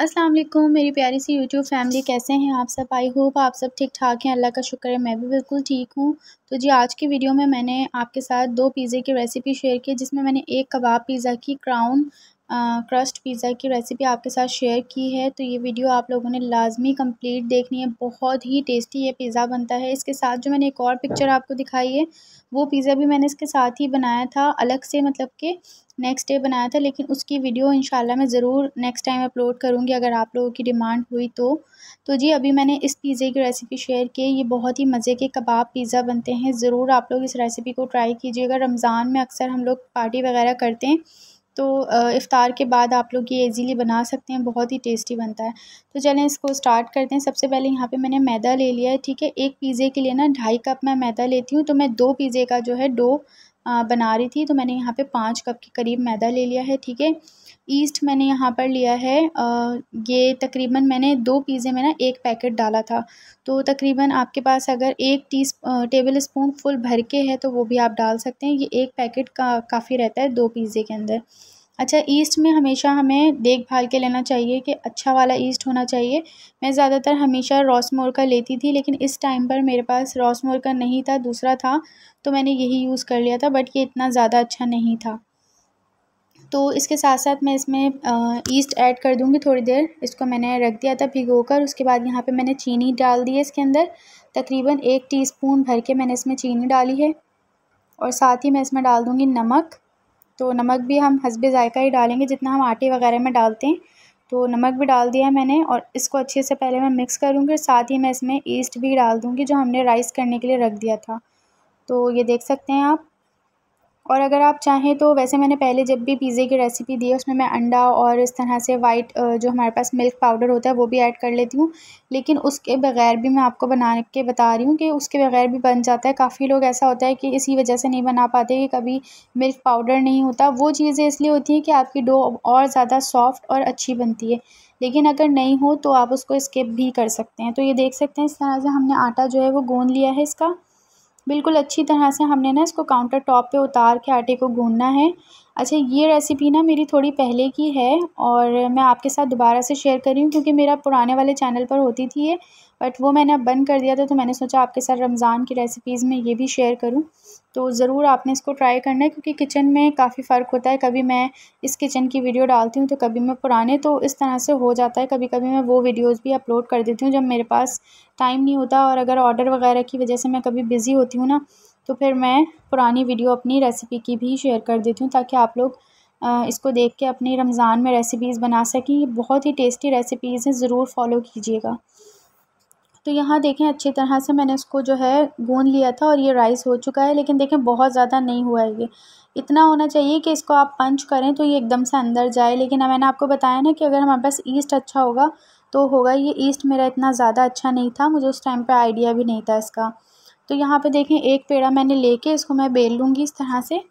अस्सलाम वालेकुम मेरी प्यारी सी यूट्यूब फैमिली कैसे हैं आप सब आई होप आप सब ठीक ठाक हैं अल्लाह का शुक्र है मैं भी बिल्कुल ठीक हूँ तो जी आज की वीडियो में मैंने आपके साथ दो पिज़्ज़े की रेसिपी शेयर की जिसमें मैंने एक कबाब पिज़्ज़ा की क्राउन क्रस्ट पिज़्ज़ा की रेसिपी आपके साथ शेयर की है तो ये वीडियो आप लोगों ने लाजमी कम्प्लीट देखनी है बहुत ही टेस्टी ये पिज़्ज़ा बनता है इसके साथ जो मैंने एक और पिक्चर आपको दिखाई है वो पिज़्ज़ा भी मैंने इसके साथ ही बनाया था अलग से मतलब के नेक्स्ट डे बनाया था लेकिन उसकी वीडियो इंशाल्लाह मैं ज़रूर नेक्स्ट टाइम अपलोड करूँगी अगर आप लोगों की डिमांड हुई तो तो जी अभी मैंने इस पिज़्ज़े की रेसिपी शेयर की ये बहुत ही मज़े के कबाब पिज़्ज़ा बनते हैं ज़रूर आप लोग इस रेसिपी को ट्राई कीजिएगा रमज़ान में अक्सर हम लोग पार्टी वगैरह करते हैं तो इफ़ार के बाद आप लोग ये ईज़िली बना सकते हैं बहुत ही टेस्टी बनता है तो चलें इसको स्टार्ट करते हैं सबसे पहले यहाँ पे मैंने मैदा ले लिया है ठीक है एक पिज़्ज़े के लिए ना ढाई कप मैं मैदा लेती हूँ तो मैं दो पिज़्ज़े का जो है डो बना रही थी तो मैंने यहाँ पे पाँच कप के करीब मैदा ले लिया है ठीक है ईस्ट मैंने यहाँ पर लिया है ये तकरीबन मैंने दो पिज़्ज़े में ना एक पैकेट डाला था तो तकरीबन आपके पास अगर एक टी टेबल स्पून फुल भर के है तो वो भी आप डाल सकते हैं ये एक पैकेट का काफ़ी रहता है दो पिज़्ज़े के अंदर अच्छा ईस्ट में हमेशा हमें देखभाल के लेना चाहिए कि अच्छा वाला ईस्ट होना चाहिए मैं ज़्यादातर हमेशा रॉसमोर का लेती थी लेकिन इस टाइम पर मेरे पास रॉसमोर का नहीं था दूसरा था तो मैंने यही यूज़ कर लिया था बट ये इतना ज़्यादा अच्छा नहीं था तो इसके साथ साथ मैं इसमें ईस्ट ऐड कर दूँगी थोड़ी देर इसको मैंने रख दिया था भिगो कर उसके बाद यहाँ पर मैंने चीनी डाल दी है इसके अंदर तकरीबन एक टी भर के मैंने इसमें चीनी डाली है और साथ ही मैं इसमें डाल दूँगी नमक तो नमक भी हम हसब जायका ही डालेंगे जितना हम आटे वगैरह में डालते हैं तो नमक भी डाल दिया है मैंने और इसको अच्छे से पहले मैं मिक्स करूँगी और साथ ही मैं इसमें ईस्ट भी डाल दूँगी जो हमने राइस करने के लिए रख दिया था तो ये देख सकते हैं आप और अगर आप चाहें तो वैसे मैंने पहले जब भी पिज़्ज़े की रेसिपी दी है उसमें मैं अंडा और इस तरह से वाइट जो हमारे पास मिल्क पाउडर होता है वो भी ऐड कर लेती हूँ लेकिन उसके बगैर भी मैं आपको बना के बता रही हूँ कि उसके बगैर भी बन जाता है काफ़ी लोग ऐसा होता है कि इसी वजह से नहीं बना पाते कि कभी मिल्क पाउडर नहीं होता वो चीज़ें इसलिए होती हैं कि आपकी डो और ज़्यादा सॉफ्ट और अच्छी बनती है लेकिन अगर नहीं हो तो आप उसको स्किप भी कर सकते हैं तो ये देख सकते हैं इस तरह से हमने आटा जो है वो गूँध लिया है इसका बिल्कुल अच्छी तरह से हमने ना इसको काउंटर टॉप पे उतार के आटे को गूंदना है अच्छा ये रेसिपी ना मेरी थोड़ी पहले की है और मैं आपके साथ दोबारा से शेयर कर रही हूँ क्योंकि मेरा पुराने वाले चैनल पर होती थी ये बट वो मैंने अब बंद कर दिया था तो मैंने सोचा आपके साथ रमज़ान की रेसिपीज़ में ये भी शेयर करूँ तो ज़रूर आपने इसको ट्राई करना है क्योंकि किचन में काफ़ी फ़र्क होता है कभी मैं इस किचन की वीडियो डालती हूँ तो कभी मैं पुराने तो इस तरह से हो जाता है कभी कभी मैं वो वीडियोस भी अपलोड कर देती हूँ जब मेरे पास टाइम नहीं होता और अगर ऑर्डर वगैरह की वजह से मैं कभी बिज़ी होती हूँ ना तो फिर मैं पुरानी वीडियो अपनी रेसिपी की भी शेयर कर देती हूँ ताकि आप लोग इसको देख के अपनी रमज़ान में रेसिपीज़ बना सकें बहुत ही टेस्टी रेसिपीज़ हैं ज़रूर फॉलो कीजिएगा तो यहाँ देखें अच्छी तरह से मैंने इसको जो है गून लिया था और ये राइस हो चुका है लेकिन देखें बहुत ज़्यादा नहीं हुआ है ये इतना होना चाहिए कि इसको आप पंच करें तो ये एकदम से अंदर जाए लेकिन मैंने आपको बताया ना कि अगर हमारे पास ईस्ट अच्छा होगा तो होगा ये ईस्ट मेरा इतना ज़्यादा अच्छा नहीं था मुझे उस टाइम पर आइडिया भी नहीं था इसका तो यहाँ पर देखें एक पेड़ा मैंने ले इसको मैं बेल लूँगी इस तरह से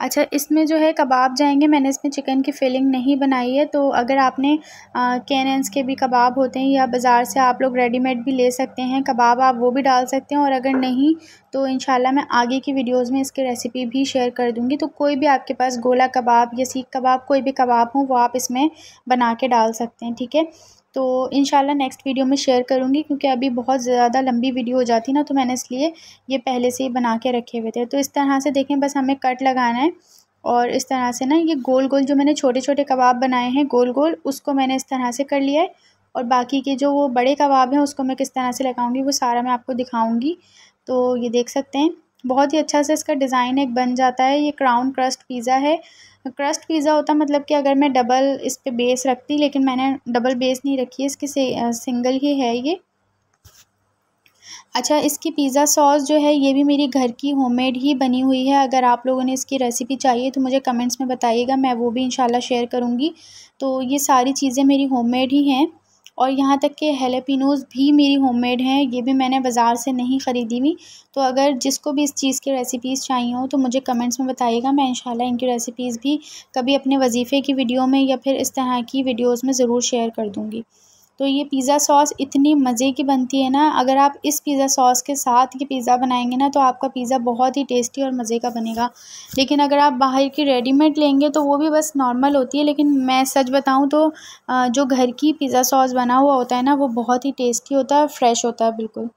अच्छा इसमें जो है कबाब जाएंगे मैंने इसमें चिकन की फ़िलिंग नहीं बनाई है तो अगर आपने कैनन्स के भी कबाब होते हैं या बाज़ार से आप लोग रेडीमेड भी ले सकते हैं कबाब आप वो भी डाल सकते हैं और अगर नहीं तो इन मैं आगे की वीडियोस में इसकी रेसिपी भी शेयर कर दूँगी तो कोई भी आपके पास गोला कबाब या सीख कबाब कोई भी कबाब हो वो आप इसमें बना के डाल सकते हैं ठीक है तो इन नेक्स्ट वीडियो में शेयर करूँगी क्योंकि अभी बहुत ज़्यादा लंबी वीडियो हो जाती ना तो मैंने इसलिए ये पहले से ही बना के रखे हुए थे तो इस तरह से देखें बस हमें कट लगाना है और इस तरह से ना ये गोल गोल जो मैंने छोटे छोटे कबाब बनाए हैं गोल गोल उसको मैंने इस तरह से कर लिया है और बाकी के जो वो बड़े कबाब हैं उसको मैं किस तरह से लगाऊंगी वो सारा मैं आपको दिखाऊंगी तो ये देख सकते हैं बहुत ही अच्छा से इसका डिज़ाइन एक बन जाता है ये क्राउन क्रस्ट पिज़्ज़ा है क्रस्ट पिज़्ज़ा होता मतलब कि अगर मैं डबल इस पर बेस रखती लेकिन मैंने डबल बेस नहीं रखी है इसकी सिंगल ही है ये अच्छा इसकी पिज़्ज़ा सॉस जो है ये भी मेरी घर की होममेड ही बनी हुई है अगर आप लोगों ने इसकी रेसिपी चाहिए तो मुझे कमेंट्स में बताइएगा मैं वो भी इंशाल्लाह शेयर करूँगी तो ये सारी चीज़ें मेरी होममेड ही हैं और यहाँ तक के हेलेपिनोज़ भी मेरी होममेड हैं ये भी मैंने बाज़ार से नहीं ख़रीदी हुई तो अगर जिसको भी इस चीज़ की रेसिपीज़ चाहिए हो तो मुझे कमेंट्स में बताइएगा मैं इंशाल्लाह इनकी रेसिपीज़ भी कभी अपने वजीफ़े की वीडियो में या फिर इस तरह की वीडियोज़ में ज़रूर शेयर कर दूँगी तो ये पिज़्ज़ा सॉस इतनी मज़े की बनती है ना अगर आप इस पिज़्ज़ा सॉस के साथ ये पिज़्ज़ा बनाएंगे ना तो आपका पिज़्ज़ा बहुत ही टेस्टी और मज़े का बनेगा लेकिन अगर आप बाहर की रेडीमेड लेंगे तो वो भी बस नॉर्मल होती है लेकिन मैं सच बताऊँ तो जो घर की पिज़्ज़ा सॉस बना हुआ होता है ना वो बहुत ही टेस्टी होता है फ्रेश होता है बिल्कुल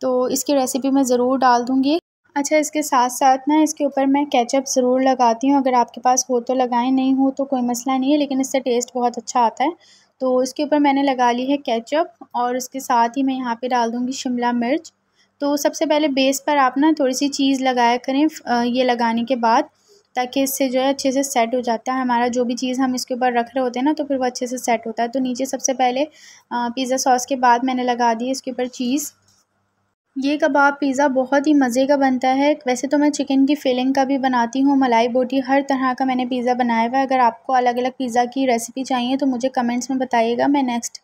तो इसकी रेसिपी मैं ज़रूर डाल दूँगी अच्छा इसके साथ साथ ना इसके ऊपर मैं केचप ज़रूर लगाती हूँ अगर आपके पास हो तो लगाएं नहीं हो तो कोई मसला नहीं है लेकिन इससे टेस्ट बहुत अच्छा आता है तो इसके ऊपर मैंने लगा ली है केचप और उसके साथ ही मैं यहाँ पे डाल दूँगी शिमला मिर्च तो सबसे पहले बेस पर आप ना थोड़ी सी चीज़ लगाया करें ये लगाने के बाद ताकि इससे जो है अच्छे से सेट हो जाता है हमारा जो भी चीज़ हम इसके ऊपर रख रहे होते हैं ना तो फिर वो अच्छे से सेट होता है तो नीचे सबसे पहले पिज़्ज़ा सॉस के बाद मैंने लगा दी इसके ऊपर चीज़ ये कबाब पिज़्ज़ा बहुत ही मज़े का बनता है वैसे तो मैं चिकन की फिलिंग का भी बनाती हूँ मलाई बोटी हर तरह का मैंने पिज़्ज़ा बनाया हुआ है अगर आपको अलग अलग पिज़्ज़ा की रेसिपी चाहिए तो मुझे कमेंट्स में बताइएगा मैं नेक्स्ट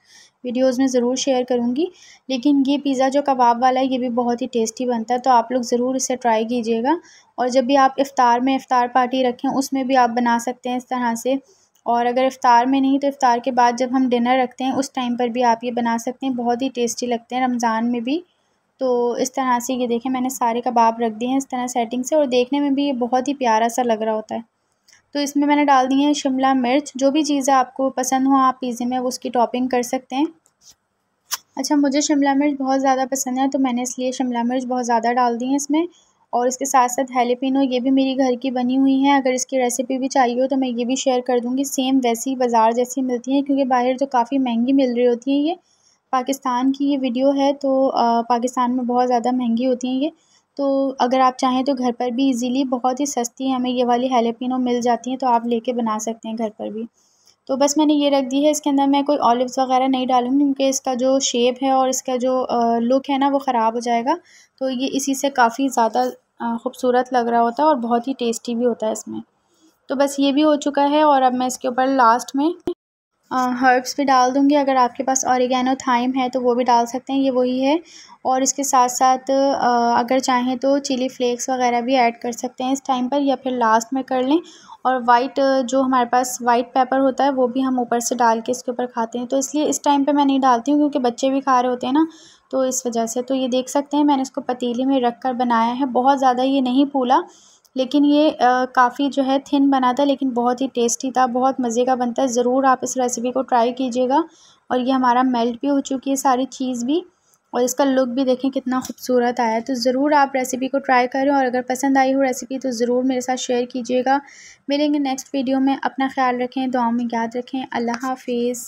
वीडियोस में ज़रूर शेयर करूँगी लेकिन ये पिज़्ज़ा जो कबाब वाला है ये भी बहुत ही टेस्टी बनता है तो आप लोग ज़रूर इसे ट्राई कीजिएगा और जब भी आप इफ़ार में इफ़ार पार्टी रखें उसमें भी आप बना सकते हैं इस तरह से और अगर इफ़ार में नहीं तो इफ़ार के बाद जब हम डिनर रखते हैं उस टाइम पर भी आप ये बना सकते हैं बहुत ही टेस्टी लगते हैं रमज़ान में भी तो इस तरह से ये देखें मैंने सारे कबाब रख दिए हैं इस तरह सेटिंग से और देखने में भी ये बहुत ही प्यारा सा लग रहा होता है तो इसमें मैंने डाल दिए हैं शिमला मिर्च जो भी चीज़ें आपको पसंद हो आप पिज़्ज़े में उसकी टॉपिंग कर सकते हैं अच्छा मुझे शिमला मिर्च बहुत ज़्यादा पसंद है तो मैंने इसलिए शिमला मिर्च बहुत ज़्यादा डाल दी है इसमें और इसके साथ साथ हेलीपिनो ये भी मेरी घर की बनी हुई है अगर इसकी रेसिपी भी चाहिए हो तो मैं ये भी शेयर कर दूँगी सेम वैसी बाज़ार जैसी मिलती हैं क्योंकि बाहर तो काफ़ी महंगी मिल रही होती हैं ये पाकिस्तान की ये वीडियो है तो पाकिस्तान में बहुत ज़्यादा महंगी होती हैं ये तो अगर आप चाहें तो घर पर भी इजीली बहुत ही सस्ती हमें ये वाली हेलेपिनो मिल जाती हैं तो आप लेके बना सकते हैं घर पर भी तो बस मैंने ये रख दी है इसके अंदर मैं कोई ऑलिव्स वगैरह नहीं डालूँगी क्योंकि इसका जो शेप है और इसका जो लुक है ना वो ख़राब हो जाएगा तो ये इसी से काफ़ी ज़्यादा खूबसूरत लग रहा होता है और बहुत ही टेस्टी भी होता है इसमें तो बस ये भी हो चुका है और अब मैं इसके ऊपर लास्ट में हर्ब्स भी डाल दूँगी अगर आपके पास औरगैनो थाइम है तो वो भी डाल सकते हैं ये वही है और इसके साथ साथ अगर चाहें तो चिली फ्लेक्स वगैरह भी ऐड कर सकते हैं इस टाइम पर या फिर लास्ट में कर लें और वाइट जो हमारे पास वाइट पेपर होता है वो भी हम ऊपर से डाल के इसके ऊपर खाते हैं तो इसलिए इस टाइम पे मैं नहीं डालती हूँ क्योंकि बच्चे भी खा रहे होते हैं ना तो इस वजह से तो ये देख सकते हैं मैंने इसको पतीली में रख कर बनाया है बहुत ज़्यादा ये नहीं फूला लेकिन ये काफ़ी जो है थिन बना था लेकिन बहुत ही टेस्टी था बहुत मज़े का बनता है ज़रूर आप इस रेसिपी को ट्राई कीजिएगा और ये हमारा मेल्ट भी हो चुकी है सारी चीज़ भी और इसका लुक भी देखें कितना खूबसूरत आया तो ज़रूर आप रेसिपी को ट्राई करें और अगर पसंद आई हो रेसिपी तो ज़रूर मेरे साथ शेयर कीजिएगा मिलेंगे नेक्स्ट वीडियो में अपना ख्याल रखें दुआ में याद रखें अल्लाह हाफिज़